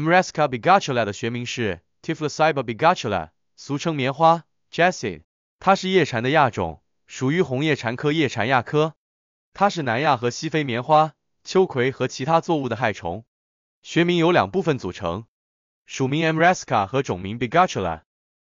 m r a s c a b i g a t t u l a 的学名是 t i f l o s y b a b i g a t t u l a 俗称棉花 j e s s i 它是叶蝉的亚种，属于红叶蝉科叶蝉亚科。它是南亚和西非棉花、秋葵和其他作物的害虫。学名由两部分组成，属名 m r a s c a 和种名 b i g a t t u l a